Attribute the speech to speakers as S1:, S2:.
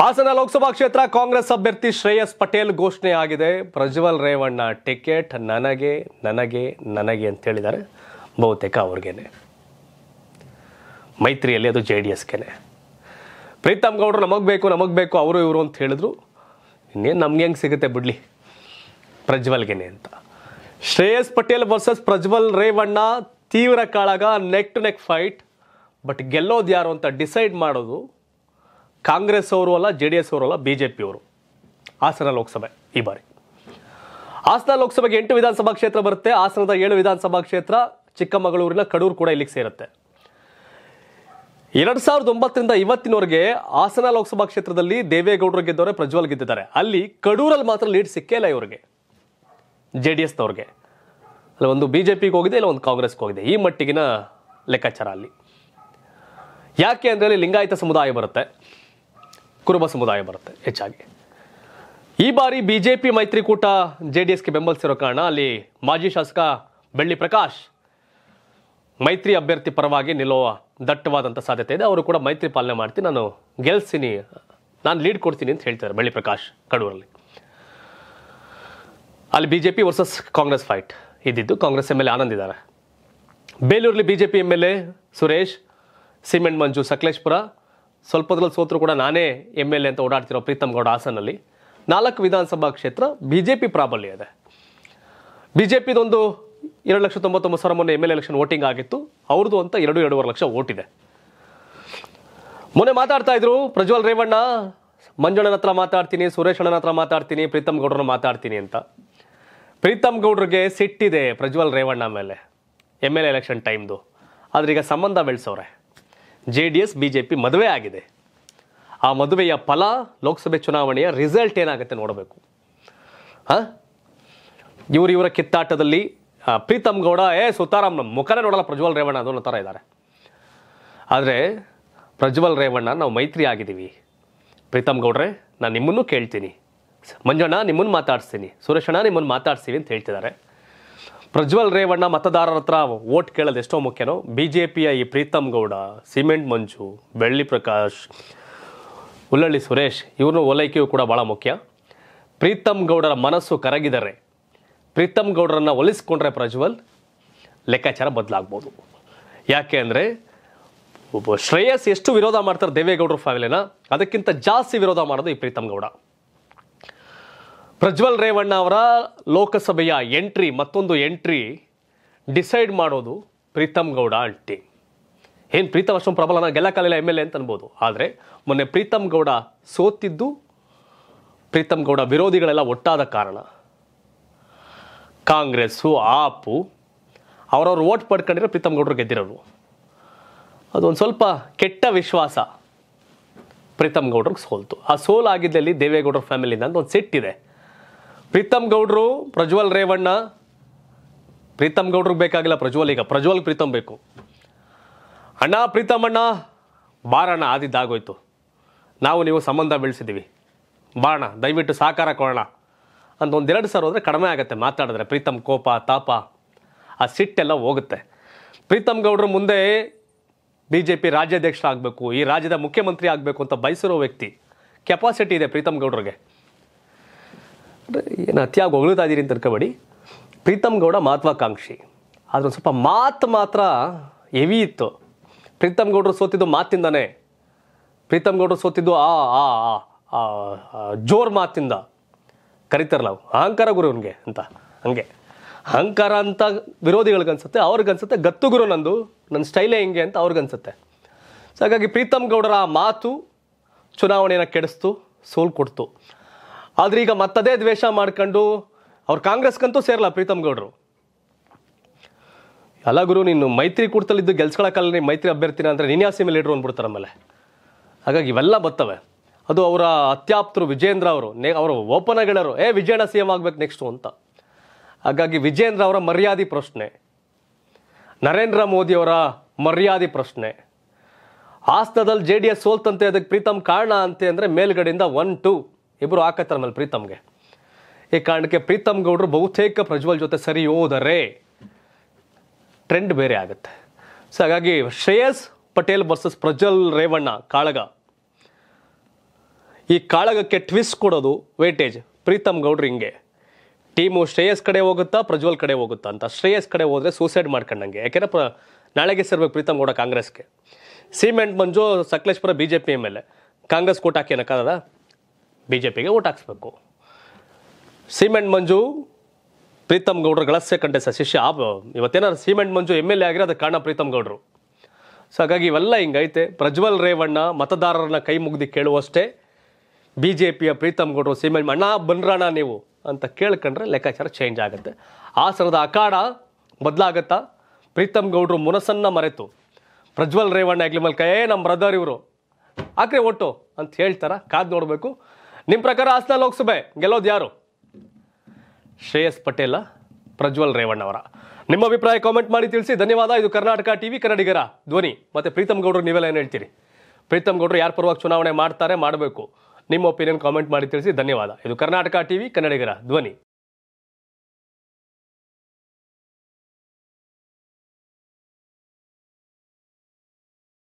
S1: ಹಾಸನ ಲೋಕಸಭಾ ಕ್ಷೇತ್ರ ಕಾಂಗ್ರೆಸ್ ಅಭ್ಯರ್ಥಿ ಶ್ರೇಯಸ್ ಪಟೇಲ್ ಘೋಷಣೆ ಆಗಿದೆ ಪ್ರಜ್ವಲ್ ರೇವಣ್ಣ ಟಿಕೆಟ್ ನನಗೆ ನನಗೆ ನನಗೆ ಅಂತ ಹೇಳಿದ್ದಾರೆ ಬಹುತೇಕ ಅವ್ರಿಗೇನೆ ಮೈತ್ರಿಯಲ್ಲಿ ಅದು ಜೆ ಡಿ ಎಸ್ಗೆನೆ ಪ್ರೀತಮ್ ಗೌಡ್ರು ನಮಗೆ ಬೇಕು ನಮಗೆ ಬೇಕು ಅವರು ಇವರು ಅಂತ ಹೇಳಿದ್ರು ಇನ್ನೇನು ನಮ್ಗೆ ಹೆಂಗೆ ಸಿಗುತ್ತೆ ಬಿಡಲಿ ಪ್ರಜ್ವಲ್ಗೆನೆ ಅಂತ ಶ್ರೇಯಸ್ ಪಟೇಲ್ ವರ್ಸಸ್ ಪ್ರಜ್ವಲ್ ರೇವಣ್ಣ ತೀವ್ರ ಕಾಳಗ neck to neck fight but ಗೆಲ್ಲೋದು ಯಾರು ಅಂತ ಡಿಸೈಡ್ ಮಾಡೋದು ಕಾಂಗ್ರೆಸ್ ಅವರು ಅಲ್ಲ ಜೆ ಡಿ ಎಸ್ ಅವರು ಅಲ್ಲ ಬಿ ಜೆ ಪಿಯವರು ಹಾಸನ ಲೋಕಸಭೆ ಈ ಬಾರಿ ಹಾಸನ ಲೋಕಸಭೆಗೆ ಎಂಟು ವಿಧಾನಸಭಾ ಕ್ಷೇತ್ರ ಬರುತ್ತೆ ಹಾಸನದ ಏಳು ವಿಧಾನಸಭಾ ಕ್ಷೇತ್ರ ಚಿಕ್ಕಮಗಳೂರಿನ ಕಡೂರು ಕೂಡ ಇಲ್ಲಿಗೆ ಸೇರುತ್ತೆ ಎರಡು ಸಾವಿರದ ಒಂಬತ್ತರಿಂದ ಇವತ್ತಿನವರೆಗೆ ಹಾಸನ ಲೋಕಸಭಾ ಕ್ಷೇತ್ರದಲ್ಲಿ ದೇವೇಗೌಡರು ಗೆದ್ದವರೆ ಪ್ರಜ್ವಲ್ ಗೆದ್ದಿದ್ದಾರೆ ಅಲ್ಲಿ ಕಡೂರಲ್ಲಿ ಮಾತ್ರ ಲೀಡ್ ಸಿಕ್ಕೇ ಇಲ್ಲ ಇವರಿಗೆ ಜೆ ಡಿ ಎಸ್ನವ್ರಿಗೆ ಅಲ್ಲ ಒಂದು ಬಿ ಜೆ ಪಿಗೆ ಹೋಗಿದೆ ಇಲ್ಲ ಒಂದು ಕಾಂಗ್ರೆಸ್ಗೆ ಹೋಗಿದೆ ಈ ಮಟ್ಟಿಗಿನ ಲೆಕ್ಕಾಚಾರ ಅಲ್ಲಿ ಯಾಕೆ ಅಂದರೆ ಲಿಂಗಾಯತ ಸಮುದಾಯ ಬರುತ್ತೆ ಕುರುಬ ಸಮುದಾಯ ಬರುತ್ತೆ ಹೆಚ್ಚಾಗಿ ಈ ಬಾರಿ ಬಿಜೆಪಿ ಮೈತ್ರಿಕೂಟ ಜೆ ಡಿ ಎಸ್ಗೆ ಬೆಂಬಲಿಸಿರೋ ಕಾರಣ ಅಲ್ಲಿ ಮಾಜಿ ಶಾಸಕ ಬೆಳ್ಳಿ ಪ್ರಕಾಶ್ ಮೈತ್ರಿ ಅಭ್ಯರ್ಥಿ ಪರವಾಗಿ ನಿಲ್ಲುವ ದಟ್ಟವಾದಂಥ ಸಾಧ್ಯತೆ ಇದೆ ಅವರು ಕೂಡ ಮೈತ್ರಿ ಪಾಲನೆ ಮಾಡ್ತೀನಿ ನಾನು ಗೆಲ್ಸಿನಿ ನಾನು ಲೀಡ್ ಕೊಡ್ತೀನಿ ಅಂತ ಹೇಳ್ತಾರೆ ಬೆಳ್ಳಿ ಪ್ರಕಾಶ್ ಕಡೂರಲ್ಲಿ ಅಲ್ಲಿ B J P versus Congress fight ಇದ್ದಿದ್ದು Congress M L A Anand ಇದ್ದಾರೆ ಬೇಲೂರಲ್ಲಿ B J P M L A Suresh cement Manju Sakleshpur ಸ್ವಲ್ಪದ್ರಲ್ಲಿ ಸೋತರು ಕೂಡ ನಾನೇ ಎಮ್ ಎಲ್ ಎ ಅಂತ ಓಡಾಡ್ತಿರೋ ಪ್ರೀತಮ್ ಗೌಡ ಹಾಸನಲ್ಲಿ ನಾಲ್ಕು ವಿಧಾನಸಭಾ ಕ್ಷೇತ್ರ ಬಿ ಜೆ ಪಿ ಪ್ರಾಬಲ್ಯ ಇದೆ ಬಿ ಜೆ ಪಿದೊಂದು ಎರಡು ಲಕ್ಷ ತೊಂಬತ್ತೊಂಬತ್ತು ಸಾವಿರ ಮೊನ್ನೆ ಎಮ್ ಎಲ್ ಎಲೆಕ್ಷನ್ ವೋಟಿಂಗ್ ಆಗಿತ್ತು ಅವ್ರದ್ದು ಅಂತ ಎರಡು ಎರಡೂವರೆ ಲಕ್ಷ ಇದೆ ಮೊನ್ನೆ ಮಾತಾಡ್ತಾ ಇದ್ರು ಪ್ರಜ್ವಲ್ ರೇವಣ್ಣ ಮಂಜಣ್ಣನ ಹತ್ರ ಮಾತಾಡ್ತೀನಿ ಸುರೇಶ್ ಅಣ್ಣನ ಹತ್ರ ಮಾತಾಡ್ತೀನಿ ಪ್ರೀತಮ್ ಗೌಡ್ರನ್ನ ಮಾತಾಡ್ತೀನಿ ಅಂತ ಪ್ರೀತಮ್ ಗೌಡ್ರಿಗೆ ಸಿಟ್ಟಿದೆ ಪ್ರಜ್ವಲ್ ರೇವಣ್ಣ ಮೇಲೆ ಎಮ್ ಎಲ್ ಎಲೆಕ್ಷನ್ ಟೈಮ್ದು ಆದ್ರೆ ಈಗ ಸಂಬಂಧ ಬೆಳೆಸೋರೆ J D S B J P ಮದುವೆ ಆಗಿದೆ ಆ ಮದುವೆಯ ಫಲ ಲೋಕಸಭೆ ಚುನಾವಣೆಯ ರಿಸಲ್ಟ್ ಏನಾಗುತ್ತೆ ನೋಡಬೇಕು ಹಾಂ ಇವರು ಇವರ ಕಿತ್ತಾಟದಲ್ಲಿ ಪ್ರೀತಮ್ ಗೌಡ ಏ ಸುತಾರಾಮ್ ನಮ್ಮ ಮುಖನೇ ನೋಡಲ್ಲ ಪ್ರಜ್ವಲ್ ರೇವಣ್ಣ ಅದೊಂದು ಥರ ಇದ್ದಾರೆ ಆದರೆ ಪ್ರಜ್ವಲ್ ರೇವಣ್ಣ ನಾವು ಮೈತ್ರಿ ಆಗಿದ್ದೀವಿ ಪ್ರೀತಮ್ ಗೌಡ್ರೆ ನಾನು ನಿಮ್ಮನ್ನು ಕೇಳ್ತೀನಿ ಮಂಜಣ್ಣ ನಿಮ್ಮನ್ನು ಮಾತಾಡಿಸ್ತೀನಿ ಸುರೇಶಣ್ಣ ನಿಮ್ಮನ್ನು ಮಾತಾಡ್ಸ್ತೀವಿ ಅಂತ ಹೇಳ್ತಿದ್ದಾರೆ ಪ್ರಜ್ವಲ್ ರೇವಣ್ಣ ಮತದಾರರ ಹತ್ರ ವೋಟ್ ಕೇಳೋದು ಎಷ್ಟೋ ಮುಖ್ಯನೋ ಬಿ ಜೆ ಪಿಯ ಈ ಪ್ರೀತಮ್ ಗೌಡ ಸಿಮೆಂಟ್ ಮಂಜು ಬೆಳ್ಳಿ ಪ್ರಕಾಶ್ ಉಲ್ಲಳ್ಳಿ ಸುರೇಶ್ ಇವ್ರನ್ನ ಓಲೈಕೆಯು ಕೂಡ ಭಾಳ ಮುಖ್ಯ ಪ್ರೀತಮ್ ಗೌಡರ ಮನಸ್ಸು ಕರಗಿದರೆ ಪ್ರೀತಮ್ ಗೌಡರನ್ನು ಒಲಿಸ್ಕೊಂಡ್ರೆ ಪ್ರಜ್ವಲ್ ಲೆಕ್ಕಾಚಾರ ಬದಲಾಗ್ಬೋದು ಯಾಕೆ ಅಂದರೆ ಶ್ರೇಯಸ್ ಎಷ್ಟು ವಿರೋಧ ಮಾಡ್ತಾರೆ ದೇವೇಗೌಡರ ಫ್ಯಾಮಿಲಿನ ಅದಕ್ಕಿಂತ ಜಾಸ್ತಿ ವಿರೋಧ ಮಾಡೋದು ಈ ಪ್ರೀತಮ್ ಗೌಡ ಪ್ರಜ್ವಲ್ ರೇವಣ್ಣ ಅವರ ಲೋಕಸಭೆಯ ಎಂಟ್ರಿ ಮತ್ತೊಂದು ಎಂಟ್ರಿ ಡಿಸೈಡ್ ಮಾಡೋದು ಪ್ರೀತಮ್ ಗೌಡ ಅಂಟಿ ಏನು ಪ್ರೀತಮ್ ಅಷ್ಟೊಂದು ಪ್ರಬಲನ ಕಾಲಿಲ್ಲ ಎಮ್ ಎಲ್ ಎ ಅಂತ ಅನ್ಬೋದು ಆದರೆ ಮೊನ್ನೆ ಪ್ರೀತಮ್ ಗೌಡ ಸೋತಿದ್ದು ಪ್ರೀತಮ್ ಗೌಡ ವಿರೋಧಿಗಳೆಲ್ಲ ಒಟ್ಟಾದ ಕಾರಣ ಕಾಂಗ್ರೆಸ್ಸು ಆಪು ಅವರವ್ರು ಓಟ್ ಪಡ್ಕೊಂಡಿರೋ ಪ್ರೀತಮ್ ಗೌಡರು ಗೆದ್ದಿರೋರು ಅದೊಂದು ಸ್ವಲ್ಪ ಕೆಟ್ಟ ವಿಶ್ವಾಸ ಪ್ರೀತಮ್ ಗೌಡ್ರಿಗೆ ಸೋಲ್ತು ಆ ಸೋಲಾಗಿದ್ದಲ್ಲಿ ದೇವೇಗೌಡರ ಫ್ಯಾಮಿಲಿಯಿಂದ ಅಂತ ಒಂದು ಸೆಟ್ ಇದೆ ಪ್ರೀತಮ್ ಗೌಡ್ರು ಪ್ರಜ್ವಲ್ ರೇವಣ್ಣ ಪ್ರೀತಮ್ ಗೌಡ್ರಿಗೆ ಬೇಕಾಗಿಲ್ಲ ಪ್ರಜ್ವಲ್ ಈಗ ಪ್ರಜ್ವಲ್ ಪ್ರೀತಮ್ ಬೇಕು ಅಣ್ಣ ಪ್ರೀತಮ್ ಅಣ್ಣ ಬಾರಣ್ಣ ಆದಿದ್ದಾಗೋಯ್ತು ನಾವು ನೀವು ಸಂಬಂಧ ಬೆಳೆಸಿದ್ದೀವಿ ಬಾರಣ ದಯವಿಟ್ಟು ಸಹಕಾರ ಕೊಡೋಣ ಅಂತ ಒಂದೆರಡು ಸಾವಿರ ಹೋದರೆ ಕಡಿಮೆ ಆಗುತ್ತೆ ಮಾತಾಡಿದ್ರೆ ಪ್ರೀತಮ್ ಕೋಪ ತಾಪ ಆ ಸಿಟ್ಟೆಲ್ಲ ಹೋಗುತ್ತೆ ಪ್ರೀತಮ್ ಗೌಡ್ರು ಮುಂದೆ ಬಿ ಜೆ ಪಿ ರಾಜ್ಯಾಧ್ಯಕ್ಷರಾಗಬೇಕು ಈ ರಾಜ್ಯದ ಮುಖ್ಯಮಂತ್ರಿ ಆಗಬೇಕು ಅಂತ ಬಯಸಿರೋ ವ್ಯಕ್ತಿ ಕೆಪಾಸಿಟಿ ಇದೆ ಪ್ರೀತಮ್ ಗೌಡ್ರಿಗೆ ಏನು ಅತಿಯಾಗಿ ಹೊಗಳ್ತಾ ಇದ್ದೀರಿ ಅಂತ ಪ್ರೀತಮ್ ಗೌಡ ಮಹತ್ವಾಕಾಂಕ್ಷಿ ಆದ್ರೆ ಸ್ವಲ್ಪ ಮಾತು ಮಾತ್ರ ಹೆವಿ ಇತ್ತು ಪ್ರೀತಮ್ ಗೌಡರು ಸೋತಿದ್ದು ಮಾತಿಂದಾನೆ ಪ್ರೀತಮ್ ಗೌಡರು ಸೋತಿದ್ದು ಆ ಆ ಆ ಜೋರ್ ಮಾತಿಂದ ಕರಿತಾರಲ್ಲ ನಾವು ಅಹಂಕಾರ ಗುರು ಅವನಿಗೆ ಅಂತ ಹಂಗೆ ಅಹಂಕಾರ ಅಂತ ವಿರೋಧಿಗಳಿಗನ್ಸುತ್ತೆ ಅವ್ರಿಗನ್ಸುತ್ತೆ ಗತ್ತು ಗುರು ನಂದು ನನ್ನ ಸ್ಟೈಲೇ ಹಿಂಗೆ ಅಂತ ಅವ್ರಿಗನ್ಸುತ್ತೆ ಸೊ ಹಾಗಾಗಿ ಪ್ರೀತಮ್ ಗೌಡರ ಮಾತು ಚುನಾವಣೆಯನ್ನು ಕೆಡಿಸ್ತು ಸೋಲ್ ಕೊಡ್ತು ಆದರೆ ಈಗ ಮತ್ತದೇ ದ್ವೇಷ ಮಾಡ್ಕೊಂಡು ಅವ್ರು ಕಾಂಗ್ರೆಸ್ಗಂತೂ ಸೇರಲ್ಲ ಪ್ರೀತಮ್ ಗೌಡರು ಅಲ್ಲ ಗುರು ನೀನು ಮೈತ್ರಿ ಕೂಟದಲ್ಲಿದ್ದು ಕಾಲ ನೀನು ಮೈತ್ರಿ ಅಭ್ಯರ್ಥಿನ ಅಂದರೆ ಮೇಲೆ ಲೀಡ್ರು ಅಂದ್ಬಿಡ್ತಾರೆ ಆಮೇಲೆ ಹಾಗಾಗಿ ಇವೆಲ್ಲ ಬರ್ತವೆ ಅದು ಅವರ ಅತ್ಯಾಪ್ತರು ವಿಜೇಂದ್ರ ಅವರು ನೇ ಅವರು ಓಪನ್ ಏ ವಿಜಯಣ್ಣ ಸಿ ಎಂ ಆಗ್ಬೇಕು ನೆಕ್ಸ್ಟು ಅಂತ ಹಾಗಾಗಿ ವಿಜೇಂದ್ರ ಅವರ ಮರ್ಯಾದೆ ಪ್ರಶ್ನೆ ನರೇಂದ್ರ ಮೋದಿಯವರ ಮರ್ಯಾದೆ ಪ್ರಶ್ನೆ ಆಸ್ತದಲ್ಲಿ ಜೆ ಡಿ ಎಸ್ ಸೋಲ್ತಂತೆ ಅದಕ್ಕೆ ಪ್ರೀತಮ್ ಕಾರಣ ಅಂತೆ ಅಂದರೆ ಮೇಲ್ಗಡೆಯಿಂದ ಒನ್ ಟು ಇಬ್ಬರು ಹಾಕತ್ತಾರೆ ಮೇಲೆ ಪ್ರೀತಮ್ಗೆ ಈ ಕಾರಣಕ್ಕೆ ಪ್ರೀತಮ್ ಗೌಡರು ಬಹುತೇಕ ಪ್ರಜ್ವಲ್ ಜೊತೆ ಸರಿ ಹೋದರೆ ಟ್ರೆಂಡ್ ಬೇರೆ ಆಗುತ್ತೆ ಸೊ ಹಾಗಾಗಿ ಶ್ರೇಯಸ್ ಪಟೇಲ್ ವರ್ಸಸ್ ಪ್ರಜ್ವಲ್ ರೇವಣ್ಣ ಕಾಳಗ ಈ ಕಾಳಗಕ್ಕೆ ಟ್ವಿಸ್ಟ್ ಕೊಡೋದು ವೇಟೇಜ್ ಪ್ರೀತಮ್ ಗೌಡ್ರು ಹಿಂಗೆ ಟೀಮು ಶ್ರೇಯಸ್ ಕಡೆ ಹೋಗುತ್ತಾ ಪ್ರಜ್ವಲ್ ಕಡೆ ಹೋಗುತ್ತಾ ಅಂತ ಶ್ರೇಯಸ್ ಕಡೆ ಹೋದರೆ ಸೂಸೈಡ್ ಮಾಡ್ಕೊಂಡಂಗೆ ಯಾಕೆಂದ್ರೆ ಪ್ರ ನಾಳೆಗೆ ಸೇರ್ಬೇಕು ಪ್ರೀತಮ್ ಗೌಡ ಕಾಂಗ್ರೆಸ್ಗೆ cement Manju Sakleshpur B J P M L A Congress ಕೋಟ್ ಏನಕ್ಕಾಗದ ಬಿ ಜೆ ಪಿಗೆ ಓಟ್ ಹಾಕ್ಸ್ಬೇಕು ಸಿಮೆಂಟ್ ಮಂಜು ಪ್ರೀತಮ್ ಗೌಡ್ರ ಗಳಸೆ ಕಂಟೆಸ ಶಿಷ್ಯ ಆ ಇವತ್ತೇನಾದ್ರು cement Manju M L A ಆಗಿರೋ ಅದಕ್ಕೆ ಕಾರಣ ಪ್ರೀತಮ್ ಗೌಡ್ರು ಸೊ ಹಾಗಾಗಿ ಇವೆಲ್ಲ ಹಿಂಗೈತೆ ಪ್ರಜ್ವಲ್ ರೇವಣ್ಣ ಮತದಾರರನ್ನ ಕೈ ಮುಗ್ದು ಕೇಳುವಷ್ಟೇ ಬಿ ಜೆ ಪಿಯ ಪ್ರೀತಮ್ ಗೌಡ್ರು ಸಿಮೆಂಟ್ ಅಣ್ಣ ಬಂದ್ರಣ ನೀವು ಅಂತ ಕೇಳ್ಕೊಂಡ್ರೆ ಲೆಕ್ಕಾಚಾರ ಚೇಂಜ್ ಆಗುತ್ತೆ ಆ ಸರದ ಅಖಾಡ ಬದಲಾಗತ್ತಾ ಪ್ರೀತಮ್ ಗೌಡ್ರು ಮುನಸನ್ನ ಮರೆತು ಪ್ರಜ್ವಲ್ ರೇವಣ್ಣ ಆಗ್ಲಿ ಮಲ್ಕ ಏ ನಮ್ಮ ಬ್ರದರ್ ಇವರು ಆಕ್ರೆ ಒಟ್ಟು ಅಂತ ಹೇಳ್ತಾರ ಕಾದು ನೋಡಬೇಕು ನಿಮ್ಮ ಪ್ರಕಾರ ಹಾಸನ ಲೋಕಸಭೆ ಗೆಲ್ಲೋದು ಯಾರು ಶ್ರೇಯಸ್ ಪಟೇಲ ಪ್ರಜ್ವಲ್ ರೇವಣ್ಣವರ ನಿಮ್ಮ ಅಭಿಪ್ರಾಯ ಕಾಮೆಂಟ್ ಮಾಡಿ ತಿಳಿಸಿ ಧನ್ಯವಾದ ಇದು ಕರ್ನಾಟಕ ಟಿವಿ ಕನ್ನಡಿಗರ ಧ್ವನಿ ಮತ್ತೆ ಪ್ರೀತಮ್ ಗೌಡ್ರು ನೀವೆಲ್ಲ ಏನು ಹೇಳ್ತೀರಿ ಪ್ರೀತಮ್ ಗೌಡ್ರು ಯಾರ ಪರವಾಗಿ ಚುನಾವಣೆ ಮಾಡ್ತಾರೆ ಮಾಡಬೇಕು ನಿಮ್ಮ ಒಪಿನಿಯನ್ ಕಾಮೆಂಟ್ ಮಾಡಿ ತಿಳಿಸಿ ಧನ್ಯವಾದ ಇದು ಕರ್ನಾಟಕ ಟಿವಿ ಕನ್ನಡಿಗರ ಧ್ವನಿ